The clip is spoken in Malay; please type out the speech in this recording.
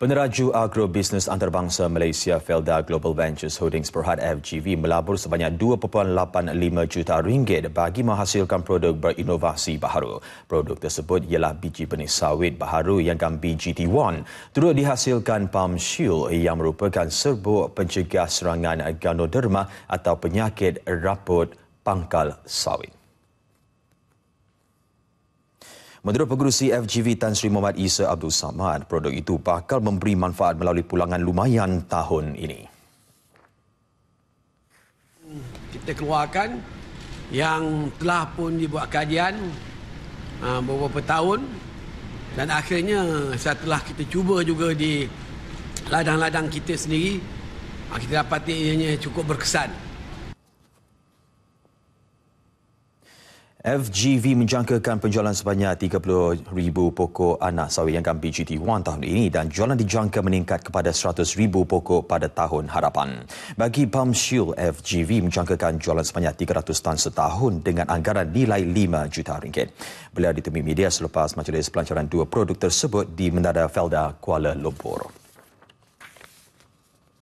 Peneraju agrobisnes antarabangsa Malaysia Felda Global Ventures Holdings Berhad FGV melabur sebanyak 2.85 juta ringgit bagi menghasilkan produk berinovasi baharu. Produk tersebut ialah biji benih sawit baharu yang kan gt 1 turut dihasilkan Palm Shield yang merupakan serbuk pencegah serangan ganoderma atau penyakit rapot pangkal sawit. Menurut pengurusi FGV Tan Sri Muhammad Isa Abdul Samad, produk itu bakal memberi manfaat melalui pulangan lumayan tahun ini. Kita keluarkan yang telah pun dibuat kajian ah, beberapa tahun dan akhirnya setelah kita cuba juga di ladang-ladang kita sendiri ah, kita dapat ianya cukup berkesan. FGV menjangkakan penjualan sebanyak 30,000 pokok anak sawit yang kami GT1 tahun ini dan jualan dijangka meningkat kepada 100,000 pokok pada tahun hadapan. Bagi Palm Shield, FGV menjangkakan jualan sebanyak 300 tan setahun dengan anggaran nilai 5 juta ringgit. Beliau ditemui media selepas majlis pelancaran dua produk tersebut di Mendada Felda, Kuala Lumpur.